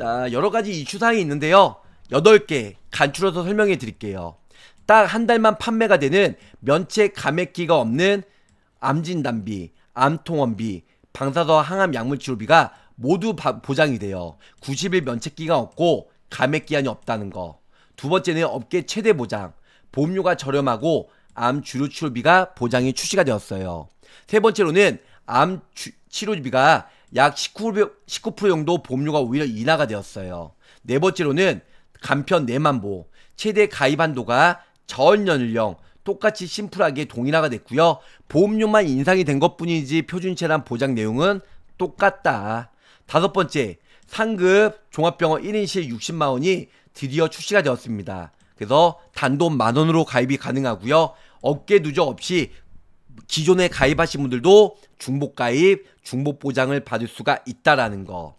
자 여러가지 이슈사항이 있는데요 8개 간추려서 설명해 드릴게요 딱 한 달만 판매가 되는 면책 감액기가 없는 암진단비, 암통원비, 방사서 항암 약물치료비가 모두 보장이 돼요 90일 면책기가 없고 감액기한이 없다는 거두 번째는 업계 최대 보장 보험료가 저렴하고 암 주류 치료비가 보장이 출시가 되었어요. 세 번째로는 암 치료비가 약 19%, 19% 정도 보험료가 오히려 인하가 되었어요. 네 번째로는 간편 내만보 최대 가입 한도가 전 연령 똑같이 심플하게 동일화가 됐고요. 보험료만 인상이 된 것뿐이지 표준체란 보장 내용은 똑같다. 다섯 번째, 상급 종합병원 1인실 60만 원이 드디어 출시가 되었습니다. 그래서 단돈 만 원으로 가입이 가능하고요. 어깨 누적 없이 기존에 가입하신 분들도 중복 가입, 중복 보장을 받을 수가 있다라는 거.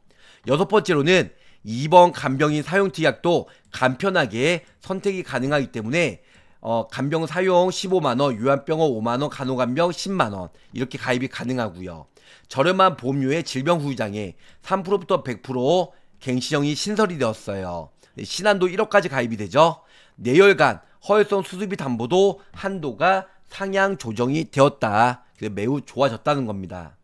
여섯 번째로는 이번 간병인 사용 특약도 간편하게 선택이 가능하기 때문에 어, 간병 사용 15만원, 요한병원 5만원, 간호간병 10만원 이렇게 가입이 가능하고요. 저렴한 보험료의 질병 후유장애 3%부터 100% 갱신형이 신설이 되었어요. 네, 신한도 1억까지 가입이 되죠. 뇌혈관, 허혈성 수술비 담보도 한도가 상향 조정이 되었다. 그래서 매우 좋아졌다는 겁니다.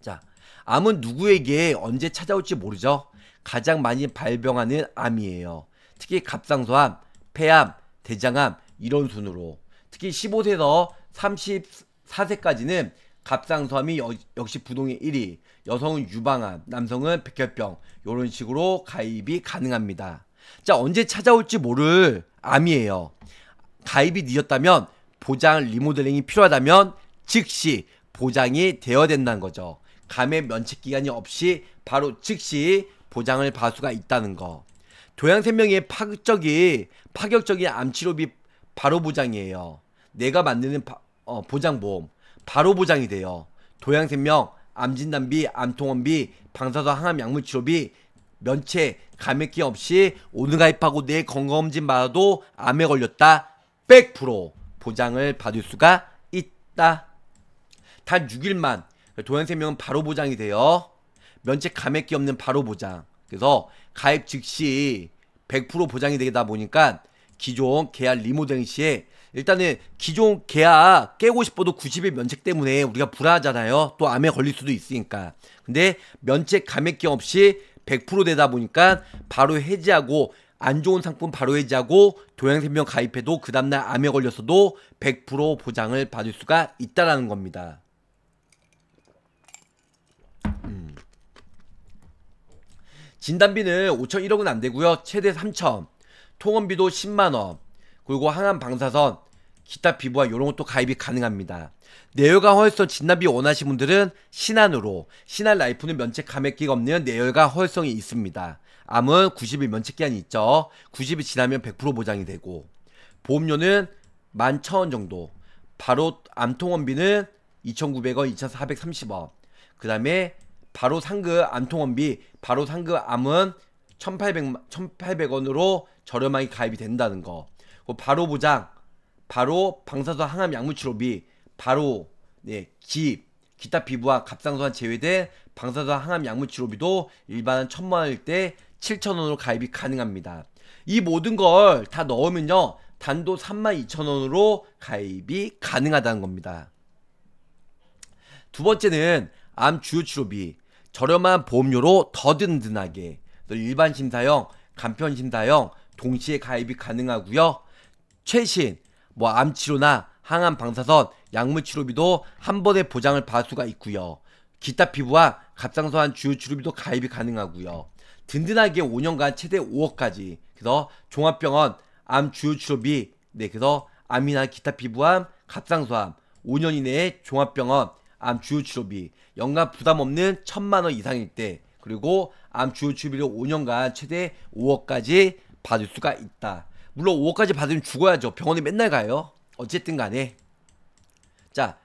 자, 암은 누구에게 언제 찾아올지 모르죠. 가장 많이 발병하는 암이에요. 특히 갑상선암, 폐암, 대장암 이런 순으로 특히 15세에서 34세까지는 갑상선암이 역시 부동의 1위, 여성은 유방암, 남성은 백혈병 이런 식으로 가입이 가능합니다. 자 언제 찾아올지 모를 암이에요. 가입이 늦었다면 보장 리모델링이 필요하다면 즉시 보장이 되어야 된다는 거죠. 감액 면책 기간이 없이 바로 즉시 보장을 받을 수가 있다는 거. 도양생명의 파격적인 파격적인 암치료비 바로 보장이에요. 내가 만드는 바, 어, 보장보험 바로 보장이 돼요. 도양생명 암진단비, 암통원비, 방사선 항암 약물 치료비, 면책 감액기 없이 오늘 가입하고 내 건강검진 받아도 암에 걸렸다. 100% 보장을 받을 수가 있다. 단 6일만 도연 세명은 바로 보장이 돼요. 면책 감액기 없는 바로 보장. 그래서 가입 즉시 100% 보장이 되다 보니까 기존 계약 리모델링 시에 일단은 기존 계약 깨고 싶어도 90일 면책 때문에 우리가 불안하잖아요. 또 암에 걸릴 수도 있으니까. 근데 면책 감액기 없이 100% 되다 보니까 바로 해지하고 안 좋은 상품 바로 해지하고 동양생명 가입해도 그 다음날 암에 걸렸어도 100% 보장을 받을 수가 있다라는 겁니다. 음. 진단비는 5,001억은 안 되고요. 최대 3천0 통원비도 10만원. 그리고 항암 방사선, 기타 피부와 이런 것도 가입이 가능합니다. 내열과 허혈성 진단비 원하시는 분들은 신한으로 신한 라이프는 면책 감액기가 없는 내열과 허혈성이 있습니다. 암은 90일 면책기한이 있죠. 90일 지나면 100% 보장이 되고 보험료는 11,000원 정도 바로 암통원비는 2,900원, 2,430원 그 다음에 바로 상급 암통원비, 바로 상급 암은 1,800, 1,800원으로 저렴하게 가입이 된다는 거 바로 보장, 바로 방사선 항암 약물치료비, 바로 네, 기 기타 피부와 갑상선 제외된 방사선 항암 약물치료비도 일반 천만 원일 때 7,000원으로 가입이 가능합니다. 이 모든 걸 다 넣으면요. 단도 32,000원으로 가입이 가능하다는 겁니다. 두 번째는 암 주요 치료비 저렴한 보험료로 더 든든하게 일반 심사형, 간편 심사형 동시에 가입이 가능하고요. 최신 뭐 암 치료나 항암 방사선, 약물 치료비도 한 번에 보장을 받을 수가 있고요. 기타 피부와 갑상선 주요 치료비도 가입이 가능하고요. 든든하게 5년간 최대 5억까지. 그래서 종합병원 암 주요 치료비 네 그래서 암이나 기타 피부암, 갑상수암 5년 이내에 종합병원 암 주요 치료비 연간 부담 없는 1천만 원 이상일 때 그리고 암 주요 치료비를 5년간 최대 5억까지 받을 수가 있다. 물론 5억까지 받으면 죽어야죠. 병원에 맨날 가요. 어쨌든 간에 자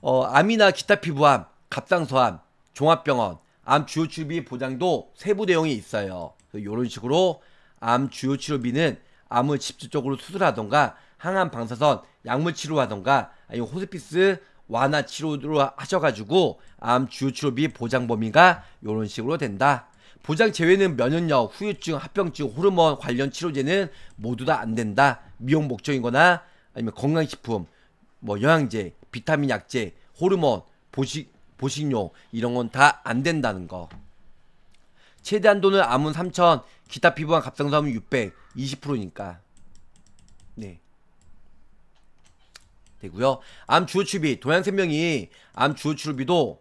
어, 암이나 기타 피부암, 갑상수암, 종합병원 암 주요 치료비 보장도 세부 내용이 있어요. 이런 식으로 암 주요 치료비는 암을 집중적으로 수술하던가 항암 방사선 약물 치료하던가 아니면 호스피스 완화 치료로 하셔가지고 암 주요 치료비 보장 범위가 이런 식으로 된다. 보장 제외는 면역력, 후유증, 합병증, 호르몬 관련 치료제는 모두 다 안 된다. 미용 목적이거나 아니면 건강식품, 뭐 영양제, 비타민 약제, 호르몬, 보식 보신료 이런 건 다 안 된다는 거. 최대한 돈을 암은 3천, 기타 피부한 갑상선은 600, 20%니까. 네. 되고요. 암 주요 출비, 동양생명이 암 주요 출비도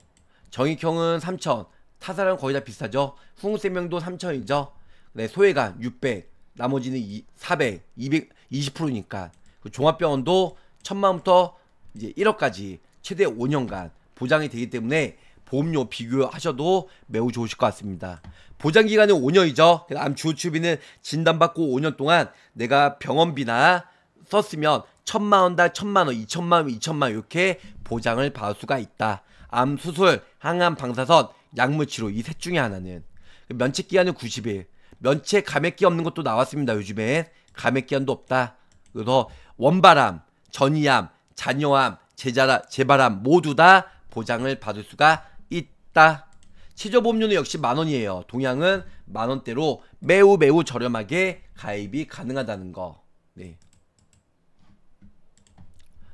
정익형은 3천, 타사랑 거의 다 비슷하죠. 흥생명도 3천이죠. 네, 소외가 600, 나머지는 2, 400, 200, 20%니까. 종합병원도 천만부터 이제 1억까지 최대 5년간 보장이 되기 때문에 보험료 비교하셔도 매우 좋으실 것 같습니다. 보장 기간은 5년이죠. 암 주호치비는 진단받고 5년 동안 내가 병원비나 썼으면 천만 원, 달 천만 원, 이천만 원, 이천만 원 이렇게 보장을 받을 수가 있다. 암 수술, 항암 방사선, 약물 치료 이 셋 중에 하나는 면책 기한은 90일. 면책 감액기 없는 것도 나왔습니다. 요즘에 감액 기한도 없다. 그래서 원발암, 전이암, 잔여암 제자라, 재발암 모두 다 보장을 받을 수가 있다. 최저보험료는 역시 만원이에요. 동양은 만원대로 매우 매우 저렴하게 가입이 가능하다는 거. 네.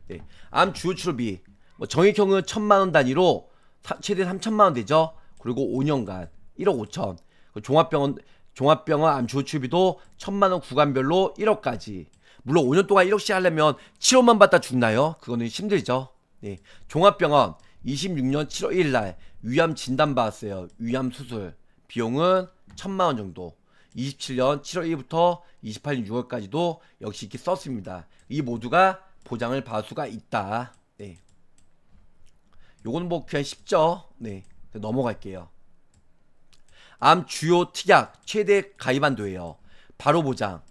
네. 암 주요 출비뭐 정액형은 천만원 단위로 사, 최대 삼천만원 되죠. 그리고 5년간 1억 5천. 그 종합병원 종합병원 암 주요 출비도 천만원 구간별로 1억까지. 물론 5년 동안 1억씩 하려면 치료만 받다 죽나요? 그거는 힘들죠. 네. 종합병원 26년 7월 1일 날 위암 진단 받았어요. 위암 수술. 비용은 천만 원 정도. 27년 7월 1일부터 28년 6월까지도 역시 이렇게 썼습니다. 이 모두가 보장을 받을 수가 있다. 네. 요건 뭐 그냥 쉽죠. 네. 넘어갈게요. 암 주요 특약 최대 가입한도예요. 바로 보장.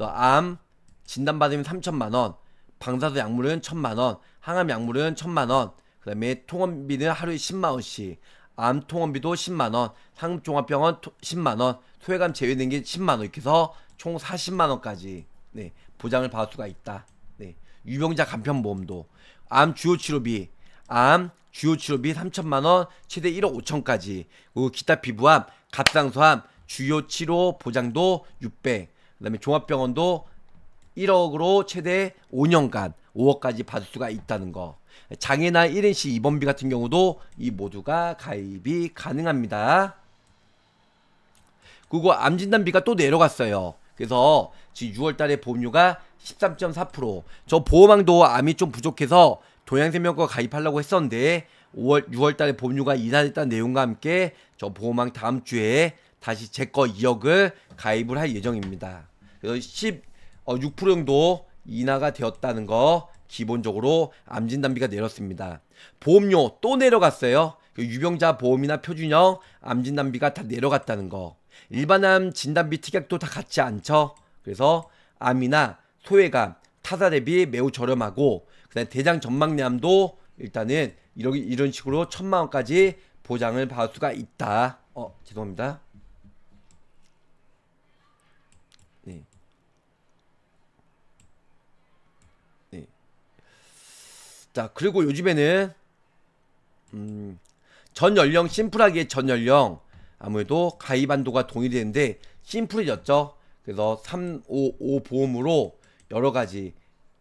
암 진단받으면 3천만 원, 방사수 약물은 천만 원, 항암 약물은 천만 원, 그다음에 통원비는 하루에 10만 원씩, 암 통원비도 10만 원, 상종합병원 급 10만 원, 소외감 제외된 게 10만 원 이렇게 해서 총 40만 원까지 네, 보장을 받을 수가 있다. 네. 유병자 간편보험도 암 주요 치료비, 암 주요 치료비 3천만 원, 최대 1억 5천까지. 그리고 기타 피부암, 갑상수암 주요 치료 보장도 600. 그다음에 종합병원도 1억으로 최대 5년간 5억까지 받을 수가 있다는 거. 장애나 1인시 입원비 같은 경우도 이 모두가 가입이 가능합니다. 그리고 암진단비가 또 내려갔어요. 그래서 지금 6월달에 보험료가 13.4%. 저 보험왕도 암이 좀 부족해서 동양생명과 가입하려고 했었는데 5월 6월달에 보험료가 인하됐다는 내용과 함께 저 보험왕 다음 주에 다시 제거 2억을 가입을 할 예정입니다. 그래서 16% 어, 정도 인하가 되었다는 거 기본적으로 암진단비가 내렸습니다. 보험료 또 내려갔어요. 그 유병자 보험이나 표준형 암진단비가 다 내려갔다는 거. 일반암 진단비 특약도 다 같지 않죠. 그래서 암이나 소외감, 타사 대비 매우 저렴하고 그다음에 대장 점막내암도 일단은 이런 이런 식으로 천만 원까지 보장을 받을 수가 있다. 어 죄송합니다. 자, 그리고 요즘에는 음, 전 연령 심플하게 전 연령 아무래도 가입한도가 동일되는데 심플해졌죠. 그래서 355 보험으로 여러 가지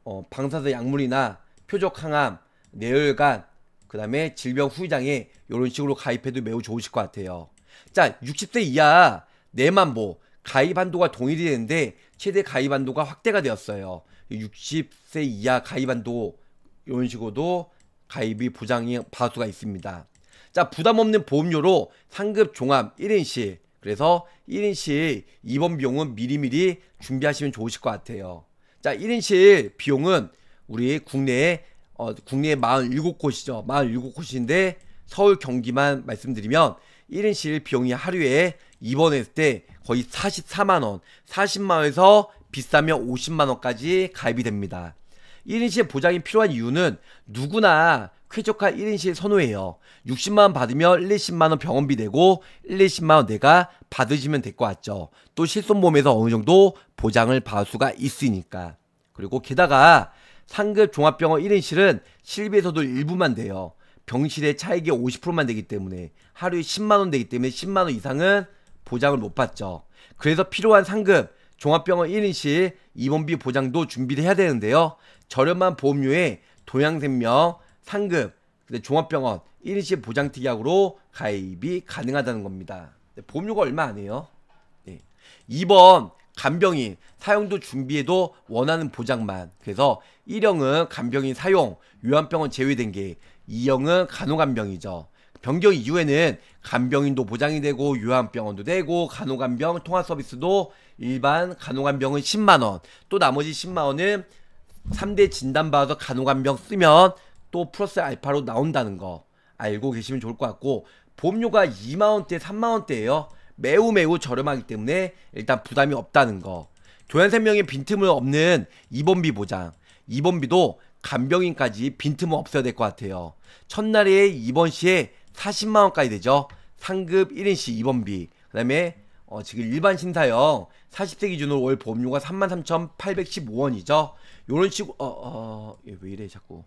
어, 방사선 약물이나 표적 항암, 뇌혈관, 그 다음에 질병 후유장애 이런 식으로 가입해도 매우 좋으실 것 같아요. 자, 60세 이하 내만보 가입 한도가 동일이 되는데 최대 가입 한도가 확대가 되었어요. 60세 이하 가입 한도 이런 식으로도 가입이 보장이 받을 수가 있습니다. 자, 부담 없는 보험료로 상급 종합 1인실 그래서 1인실 입원 비용은 미리미리 준비하시면 좋으실 것 같아요. 자, 1인실 비용은 우리 국내에 어, 국내 에 47곳이죠. 47곳인데 서울 경기만 말씀드리면 1인실 비용이 하루에 입원했을 때 거의 44만 원, 40만 원에서 비싸면 50만 원까지 가입이 됩니다. 1인실 보장이 필요한 이유는 누구나 쾌적한 1인실 선호해요 60만원 받으면 1, 20만원 병원비 내고 1, 20만원 내가 받으시면 될 것 같죠. 또 실손보험에서 어느 정도 보장을 받을 수가 있으니까. 그리고 게다가 상급 종합병원 1인실은 실비에서도 일부만 돼요. 병실의 차액이 50%만 되기 때문에 하루에 10만원 되기 때문에 10만원 이상은 보장을 못 받죠. 그래서 필요한 상급 종합병원 1인실 입원비 보장도 준비를 해야 되는데요. 저렴한 보험료에 동양생명, 상급, 종합병원 1인실 보장특약으로 가입이 가능하다는 겁니다. 보험료가 얼마 안 해요. 네. 예. 2번 간병인 사용도 준비해도 원하는 보장만 그래서 1형은 간병인 사용 요양병원 제외된 게 2형은 간호간병이죠. 변경 이후에는 간병인도 보장이 되고 요양병원도 되고 간호간병 통합 서비스도 일반 간호간병은 10만원 또 나머지 10만원은 3대 진단받아서 간호간병 쓰면 또 플러스 알파로 나온다는 거 알고 계시면 좋을 것 같고 보험료가 2만원대 3만원대예요 매우 매우 저렴하기 때문에 일단 부담이 없다는 거 조현 생명의 빈틈을 없는 입원비 보장 입원비도 간병인까지 빈틈은 없어야 될 것 같아요 첫날에 입원 시에 40만원까지 되죠 상급 1인시 입원비 그 다음에 어, 지금 일반 신사형 40세 기준으로 월 보험료가 33,815원이죠. 요런 식으로 어어 어, 왜 이래 자꾸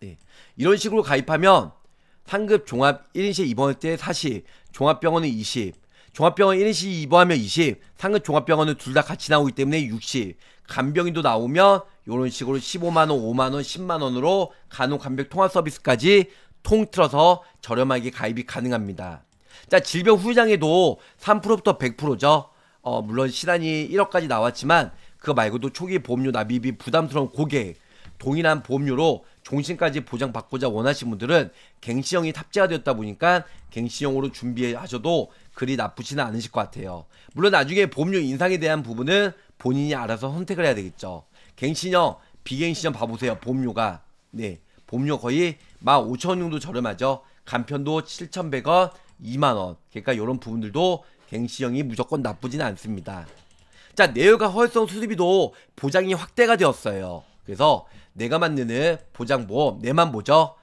네. 이런 식으로 가입하면 상급 종합 1인실 입원할 때 40, 종합병원은 20, 종합병원 1인실 입원하면 20, 상급 종합병원은 둘 다 같이 나오기 때문에 60, 간병인도 나오면 이런 식으로 15만원, 5만원, 10만원으로 간호 간병 통합 서비스까지 통틀어서 저렴하게 가입이 가능합니다. 자, 질병 후유장에도 3%부터 100%죠. 어, 물론 시단이 1억까지 나왔지만 그거 말고도 초기 보험료 납입이 부담스러운 고객, 동일한 보험료로 종신까지 보장받고자 원하시는 분들은 갱신형이 탑재가 되었다 보니까 갱신형으로 준비하셔도 그리 나쁘지는 않으실 것 같아요. 물론 나중에 보험료 인상에 대한 부분은 본인이 알아서 선택을 해야 되겠죠. 갱신형, 비갱신형 봐보세요. 보험료가. 네. 보험료 거의 15,000원 정도 저렴하죠. 간편도 7,100원, 2만원. 그러니까 이런 부분들도 갱신형이 무조건 나쁘지는 않습니다. 자, 내열가 허위성 수수비도 보장이 확대가 되었어요. 그래서 내가 만드는 보장보험, 내만 보죠.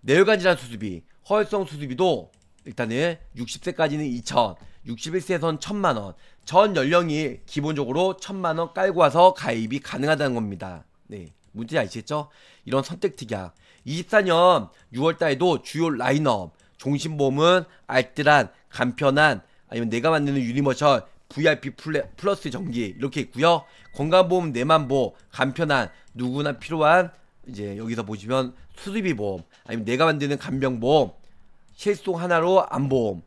내열관 질환 수수비, 허위성 수수비도 일단은 60세까지는 2천, 61세에선 1천만원, 전 연령이 기본적으로 1천만원 깔고 와서 가입이 가능하다는 겁니다. 네. 문제 아시겠죠? 이런 선택 특약. 24년 6월달에도 주요 라인업, 종신보험은 알뜰한, 간편한, 아니면 내가 만드는 유니버셜, VIP 플레, 플러스 전기 이렇게 있고요. 건강보험 내만보 간편한 누구나 필요한 이제 여기서 보시면 수리비 보험 아니면 내가 만드는 간병보험 실손 하나로 안보험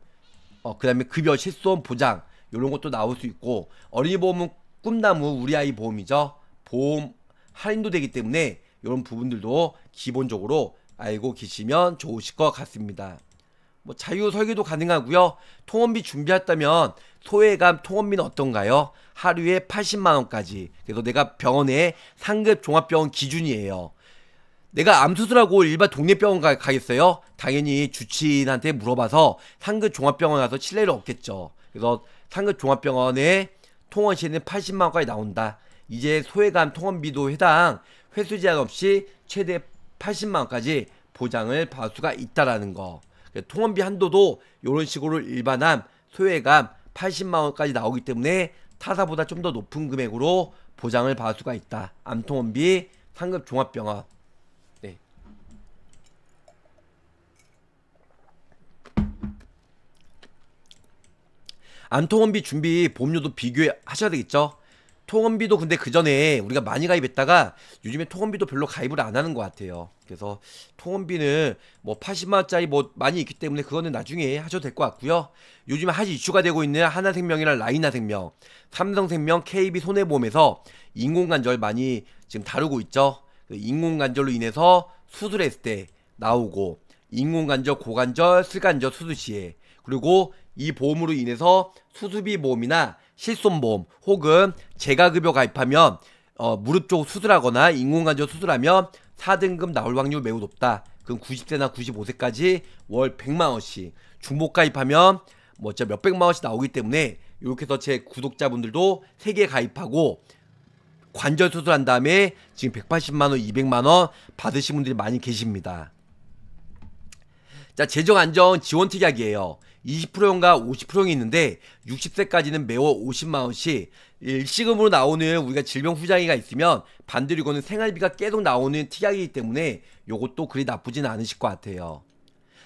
어, 그 다음에 급여 실손 보장 이런 것도 나올 수 있고 어린이 보험은 꿈나무 우리 아이 보험이죠. 보험 할인도 되기 때문에 이런 부분들도 기본적으로 알고 계시면 좋으실 것 같습니다. 뭐 자유 설계도 가능하고요. 통원비 준비했다면 소외감 통원비는 어떤가요? 하루에 80만 원까지. 그래서 내가 병원에 상급 종합병원 기준이에요. 내가 암수술하고 일반 동네 병원 가, 가겠어요? 당연히 주치의한테 물어봐서 상급 종합병원 가서 신뢰를 얻겠죠. 그래서 상급 종합병원에 통원시는 에 80만 원까지 나온다. 이제 소외감 통원비도 해당 회수 제한 없이 최대 80만 원까지 보장을 받을 수가 있다라는 거. 통원비 한도도 이런 식으로 일반암, 소외감, 80만 원까지 나오기 때문에 타사보다 좀 더 높은 금액으로 보장을 받을 수가 있다. 암통원비 상급 종합병합. 네. 암통원비 준비 보험료도 비교하셔야 되겠죠? 통원비도 근데 그 전에 우리가 많이 가입했다가 요즘에 통원비도 별로 가입을 안 하는 것 같아요. 그래서 통원비는 뭐 80만원짜리 뭐 많이 있기 때문에 그거는 나중에 하셔도 될 것 같고요. 요즘에 하지 이슈가 되고 있는 하나생명이랑 라인나생명, 삼성생명, KB 손해보험에서 인공관절 많이 지금 다루고 있죠. 그 인공관절로 인해서 수술했을 때 나오고 인공관절, 고관절, 슬관절 수술 시에 그리고 이 보험으로 인해서 수술비 보험이나 실손보험 혹은 재가급여 가입하면 어, 무릎 쪽 수술하거나 인공관절 수술하면 4등급 나올 확률 매우 높다. 그럼 90세나 95세까지 월 100만원씩 중복 가입하면 뭐 진짜 몇백만원씩 나오기 때문에 이렇게 해서 제 구독자분들도 3개 가입하고 관절 수술한 다음에 지금 180만원, 200만원 받으신 분들이 많이 계십니다. 자, 재정 안정 지원 특약이에요. 2 0인가5 0용 있는데 60세까지는 매월 50만원씩 일시금으로 나오는 우리가 질병 후장이가 있으면 반대로 이거는 생활비가 계속 나오는 특약이기 때문에 요것도 그리 나쁘진 않으실 것 같아요.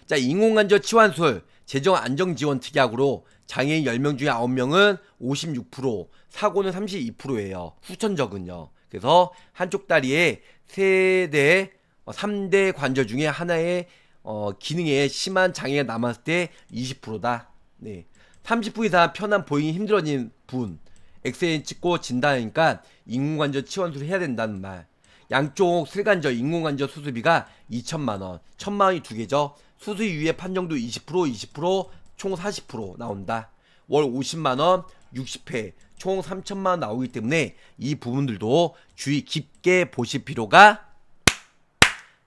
자, 인공관절 치환술 재정 안정 지원 특약으로 장애인 10명 중에 9명은 56%, 사고는 32%예요. 후천적은요. 그래서 한쪽 다리에 세대 3대 어, 관절 중에 하나의 어, 기능에 심한 장애가 남았을 때 20%다. 네. 30분 이상 편한 보이기 힘들어진 분. 엑스레이 찍고 진단하니까 인공관절 치환술 해야 된다는 말. 양쪽 세관절 인공관절 수술비가 2천만원. 천만원이 두 개죠. 수술 이후에 판정도 20% 20%총 40% 나온다. 월 50만원 60회 총 3천만원 나오기 때문에 이 부분들도 주의 깊게 보실 필요가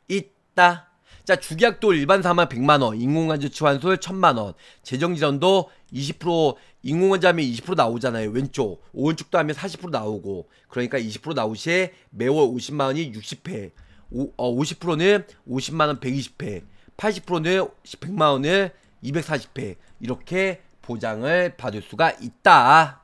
있다. 자, 주계약도 일반 사망 100만원, 인공관절 치환술 1000만원, 재정지원도 20% 인공관절 하면 20% 나오잖아요. 왼쪽. 오른쪽도 하면 40% 나오고. 그러니까 20% 나오시에 매월 50만원이 60회, 오, 어, 50%는 50만원 120회, 80%는 100만원을 240회. 이렇게 보장을 받을 수가 있다.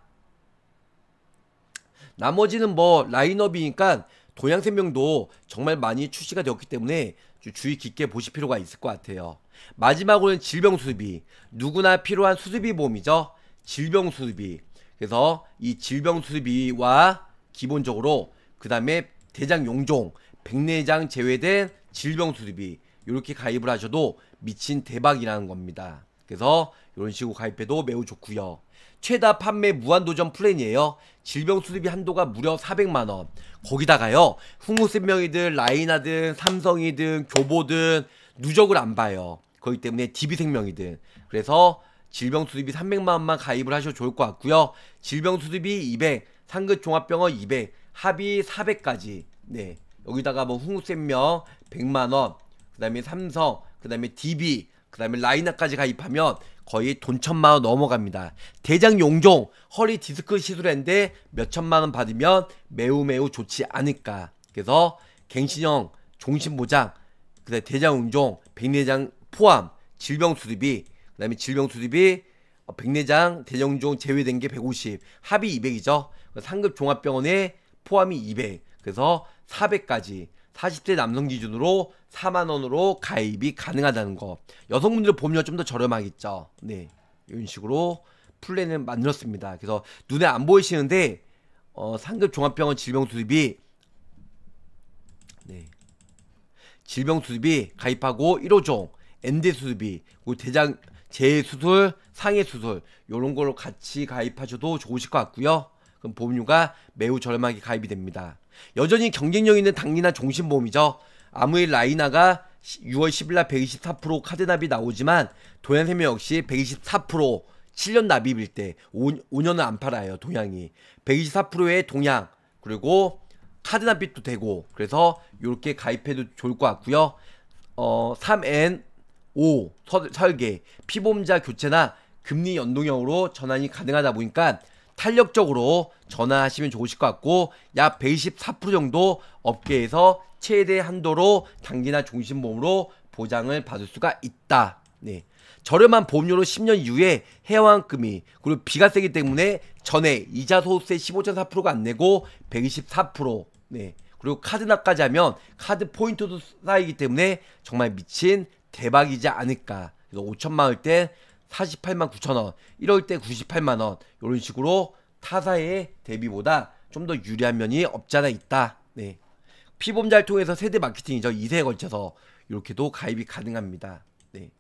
나머지는 뭐 라인업이니까 동양생명도 정말 많이 출시가 되었기 때문에 주의 깊게 보실 필요가 있을 것 같아요. 마지막으로는 질병수습이 누구나 필요한 수습이 보험이죠. 질병수습이 그래서 이 질병수습이와 기본적으로 그 다음에 대장용종 백내장 제외된 질병수습이 이렇게 가입을 하셔도 미친 대박이라는 겁니다. 그래서 이런 식으로 가입해도 매우 좋고요. 최다 판매 무한도전 플랜이에요. 질병 수리비 한도가 무려 400만원. 거기다가요, 흥우생명이든 라이나든 삼성이든 교보든 누적을 안 봐요. 거기 때문에 DB생명이든. 그래서 질병 수리비 300만원만 가입을 하셔도 좋을 것 같고요. 질병 수리비 200, 상급 종합병원 200, 합의 400까지. 네. 여기다가 뭐 흥우생명 100만원, 그 다음에 삼성, 그 다음에 DB, 그 다음에 라이나까지 가입하면 거의 돈 천만 원 넘어갑니다. 대장 용종 허리 디스크 시술인데 몇 천만 원 받으면 매우 매우 좋지 않을까. 그래서 갱신형 종신보장 그다음에 대장 용종 백내장 포함 질병 수습이 그다음에 질병 수습이 어, 백내장 대장 용종 제외된 게 150, 합이 200이죠. 상급 종합병원에 포함이 200. 그래서 400까지 40대 남성 기준으로 4만 원으로 가입이 가능하다는 거. 여성분들 보면 좀더 저렴하겠죠. 네, 이런 식으로 플랜을 만들었습니다. 그래서 눈에 안 보이시는데 어, 상급 종합병원 질병 수입이 네. 질병 수입이 가입하고 1호종, 엔대 수입이 대장 재수술, 상해 수술 요런 걸로 같이 가입하셔도 좋으실 것 같고요. 그럼 보험료가 매우 저렴하게 가입이 됩니다. 여전히 경쟁력 있는 당리나 종신보험이죠. 아무일 라이나가 6월 10일 날124% 카드납이 나오지만 동양세미 역시 124% 7년 납입일 때 5, 5년은 안 팔아요 동양이 124%의 동양 그리고 카드납입도 되고 그래서 이렇게 가입해도 좋을 것 같고요 어 3N 5 서, 설계 피보험자 교체나 금리 연동형으로 전환이 가능하다 보니까 탄력적으로 전환하시면 좋으실 것 같고 약 124% 정도 업계에서 최대 한도로 단기나 중심보험으로 보장을 받을 수가 있다. 네. 저렴한 보험료로 10년 이후에 해왕금이 그리고 비가 세기 때문에 전에 이자 소득세 15.4%가 안 내고 124% 네. 그리고 카드납까지 하면 카드 포인트도 쌓이기 때문에 정말 미친 대박이지 않을까. 그래서 5천만 원때 48만 9천 원, 이럴 때 98만 원 이런 식으로 타사의 대비보다 좀 더 유리한 면이 없잖아 있다. 네. 피범자를 통해서 세대 마케팅이죠. 2세에 걸쳐서 이렇게도 가입이 가능합니다. 네.